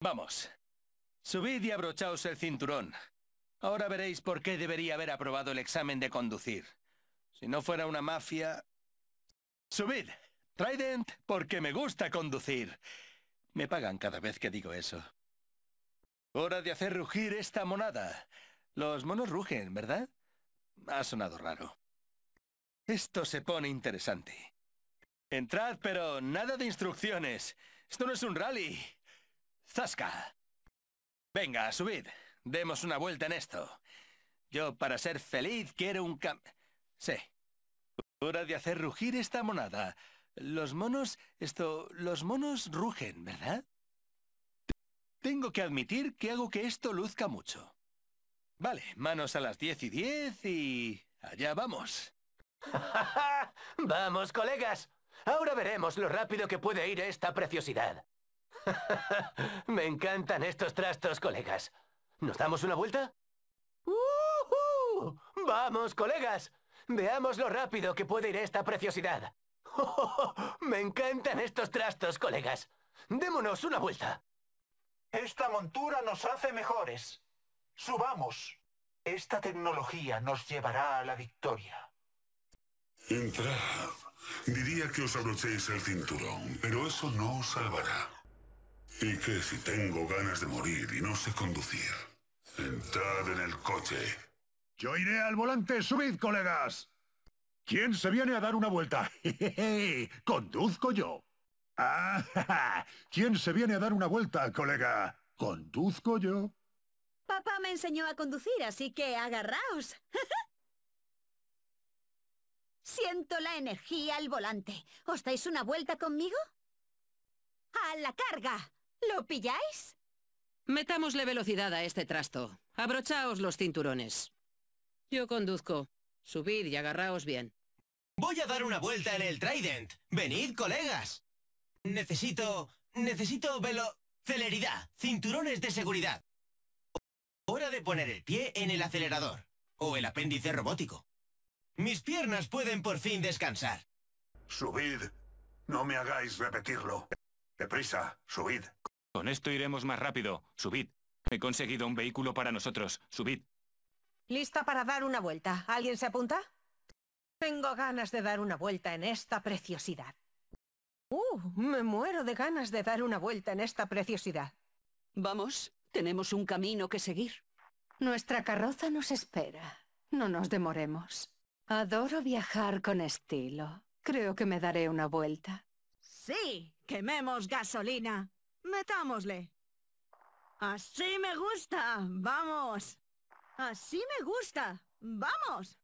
Vamos. Subid y abrochaos el cinturón. Ahora veréis por qué debería haber aprobado el examen de conducir. Si no fuera una mafia... ¡Subid! Trident, porque me gusta conducir. Me pagan cada vez que digo eso. Hora de hacer rugir esta monada. Los monos rugen, ¿verdad? Ha sonado raro. Esto se pone interesante. Entrad, pero nada de instrucciones. Esto no es un rally. ¡Zasca! Venga, subid. Demos una vuelta en esto. Yo, para ser feliz, quiero un cam... Sí. Hora de hacer rugir esta monada. Los monos... esto... los monos rugen, ¿verdad? Tengo que admitir que hago que esto luzca mucho. Vale, manos a las 10 y diez y... allá vamos. ¡Vamos, colegas! Ahora veremos lo rápido que puede ir esta preciosidad. Me encantan estos trastos, colegas. ¿Nos damos una vuelta? ¡Vamos, colegas! Veamos lo rápido que puede ir esta preciosidad. me encantan estos trastos, colegas. Démonos una vuelta. Esta montura nos hace mejores. Subamos. Esta tecnología nos llevará a la victoria. Entrad. Diría que os abrochéis el cinturón, pero eso no os salvará. Y que si tengo ganas de morir y no sé conducir, entrad en el coche. Yo iré al volante, subid, colegas. ¿Quién se viene a dar una vuelta? conduzco yo. Ah, ¿Quién se viene a dar una vuelta, colega? Conduzco yo. Papá me enseñó a conducir, así que agarraos. Siento la energía al volante. ¿Os dais una vuelta conmigo? ¡A la carga! ¿Lo pilláis? Metámosle velocidad a este trasto. Abrochaos los cinturones. Yo conduzco. Subid y agarraos bien. Voy a dar una vuelta en el Trident. Venid, colegas. Necesito... necesito velo... celeridad. Cinturones de seguridad. Hora de poner el pie en el acelerador. O el apéndice robótico. Mis piernas pueden por fin descansar. Subid. No me hagáis repetirlo. Deprisa, subid. Con esto iremos más rápido. Subid. He conseguido un vehículo para nosotros. Subid. Lista para dar una vuelta. ¿Alguien se apunta? Tengo ganas de dar una vuelta en esta preciosidad. Uh, me muero de ganas de dar una vuelta en esta preciosidad. Vamos, tenemos un camino que seguir. Nuestra carroza nos espera. No nos demoremos. Adoro viajar con estilo. Creo que me daré una vuelta. Sí, quememos gasolina. Metámosle. Así me gusta. Vamos. Así me gusta. Vamos.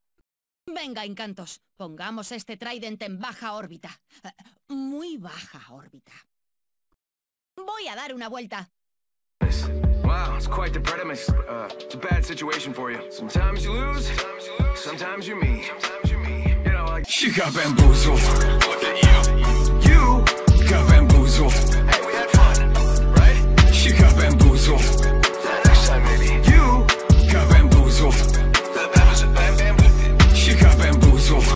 Venga, encantos. Pongamos este trident en baja órbita. Eh, muy baja órbita. Voy a dar una vuelta. Wow, it's quite the Es Uh, it's a bad situation for you. Sometimes you lose, sometimes you meet. You know, like, she got bamboozled.